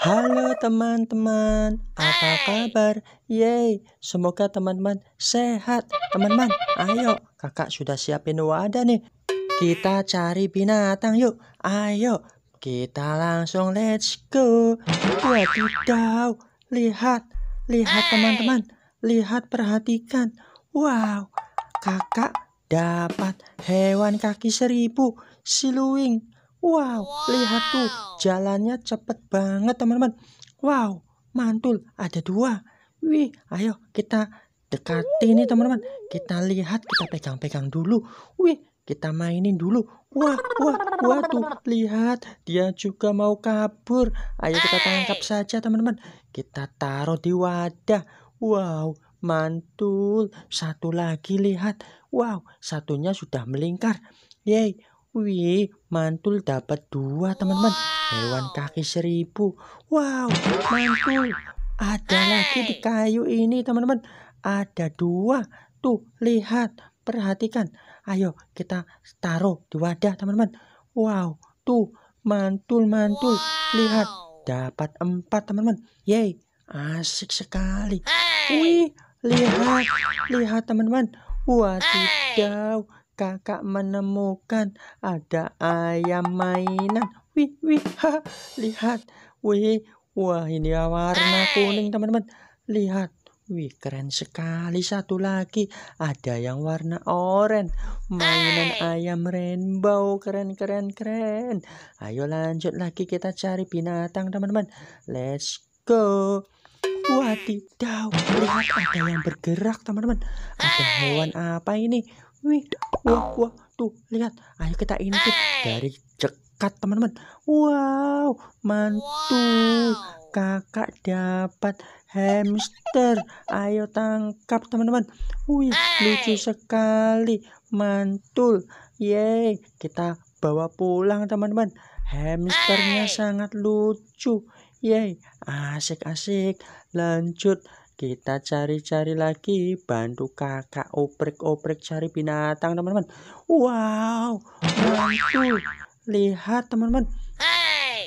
Halo teman-teman, apa kabar? Yeay, semoga teman-teman sehat. Teman-teman, ayo, kakak sudah siapin wadah nih. Kita cari binatang yuk, ayo. Kita langsung let's go. Wadidaw, ya, lihat, lihat teman-teman. Lihat, perhatikan. Wow, kakak dapat hewan kaki seribu, siluing. Wow, lihat tuh jalannya cepet banget teman-teman. Wow, mantul ada dua. Wih, ayo kita dekati nih teman-teman. Kita lihat, kita pegang-pegang dulu. Wih, kita mainin dulu. Wah, wah, wah tuh lihat dia juga mau kabur. Ayo kita tangkap saja teman-teman. Kita taruh di wadah. Wow, mantul. Satu lagi lihat. Wow, satunya sudah melingkar. Yeay, Wih, mantul dapat dua teman-teman. Hewan kaki seribu. Wow, mantul. Ada lagi di kayu ini teman-teman. Ada dua. Tuh, lihat, perhatikan. Ayo kita taruh di wadah teman-teman. Wow, tuh mantul mantul. Lihat, dapat empat teman-teman. Yeay, asik sekali. Wih, lihat, lihat teman-teman. Wadidaw kakak menemukan ada ayam mainan. Wih, wih, ha, lihat. Wih, wah ini warna kuning teman-teman. Lihat. Wih, keren sekali. Satu lagi, ada yang warna oranye. Mainan ayam rainbow, keren, keren, keren. Ayo lanjut lagi kita cari binatang, teman-teman. Let's go. Wadidaw, lihat ada yang bergerak, teman-teman. Ada hewan apa ini? Wih, wah, wah, tuh lihat. Ayo kita intip dari cekat teman-teman. Wow, mantul. Kakak dapat hamster. Ayo tangkap teman-teman. Wih, lucu sekali. Mantul. Yeay, kita bawa pulang teman-teman. Hamsternya sangat lucu. Yeay, asik-asik. Lanjut kita cari-cari lagi, bantu kakak oprek-oprek cari binatang, teman-teman. Wow, bantu. Lihat, teman-teman.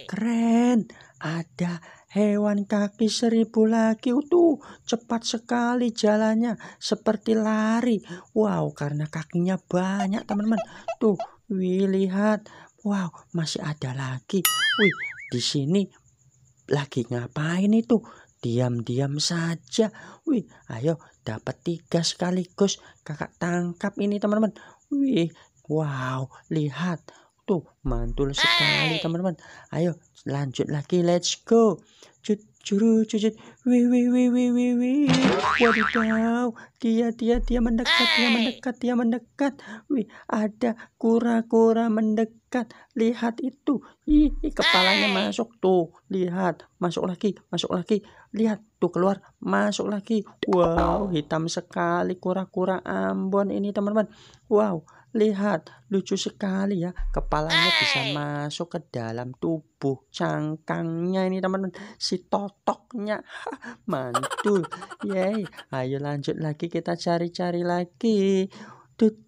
Keren, ada hewan kaki seribu lagi tuh. cepat sekali jalannya seperti lari wow karena kakinya banyak teman-teman tuh wih lihat wow masih ada lagi wih di sini lagi ngapain itu diam-diam saja. Wih, ayo dapat tiga sekaligus. Kakak tangkap ini teman-teman. Wih, wow, lihat. Tuh, mantul sekali teman-teman. Ayo lanjut lagi, let's go. Cut, Juru cucit, wi wi wi wi wi wi. Wadidaw, dia dia dia mendekat, dia mendekat, dia mendekat. wi ada kura-kura mendekat. Lihat itu, ih kepalanya masuk tuh. Lihat, masuk lagi, masuk lagi. Lihat tuh keluar, masuk lagi. Wow, hitam sekali kura-kura Ambon ini teman-teman. Wow, Lihat, lucu sekali ya. Kepalanya Ay. bisa masuk ke dalam tubuh cangkangnya ini teman-teman. Si totoknya. Mantul. Yeay. Ayo lanjut lagi kita cari-cari lagi.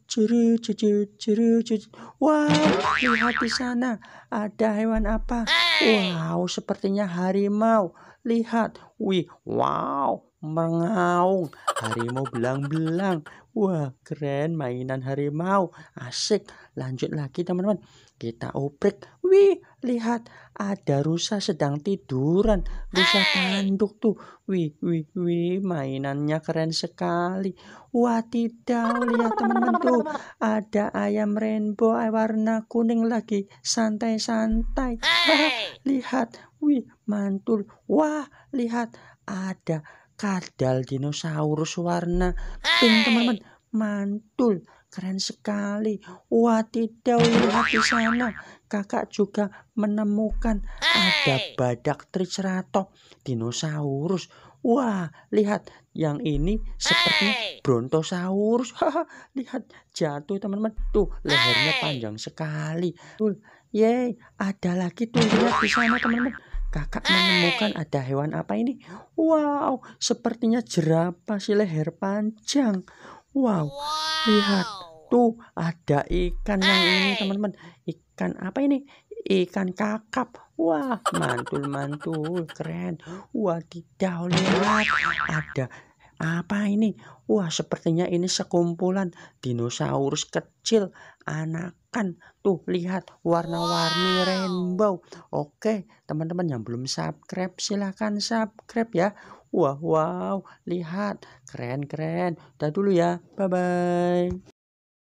Curu, curu, curu, curu. Wow, lihat di sana ada hewan apa? Wow, sepertinya harimau. Lihat, wih, wow, mengaung Harimau belang-belang. Wah, keren mainan harimau. Asik. Lanjut lagi teman-teman. Kita oprek, Wih, lihat ada rusa sedang tiduran. Rusa tanduk tuh. Wih, wih, wih, mainannya keren sekali. Wah, tidak. Lihat teman-teman tuh. Ada ayam rainbow eh, warna kuning lagi. Santai-santai. Lihat. Wih, mantul. Wah, lihat ada kadal dinosaurus warna pink teman-teman mantul keren sekali wadidaw lihat di sana kakak juga menemukan ada badak triceratops dinosaurus wah lihat yang ini seperti brontosaurus lihat jatuh teman-teman tuh lehernya panjang sekali tuh yey ada lagi tuh lihat di sana teman-teman Kakak menemukan ada hewan apa ini? Wow, sepertinya jerapah si leher panjang. Wow, wow. lihat tuh ada ikan yang ini teman-teman. Ikan apa ini? Ikan kakap. Wah, mantul-mantul, keren. Wah, tidak lihat ada apa ini? Wah, sepertinya ini sekumpulan dinosaurus kecil anakan. Tuh, lihat warna-warni wow. rainbow. Oke, teman-teman yang belum subscribe silahkan subscribe ya. Wah, wow, lihat. Keren-keren. Dah dulu ya. Bye-bye.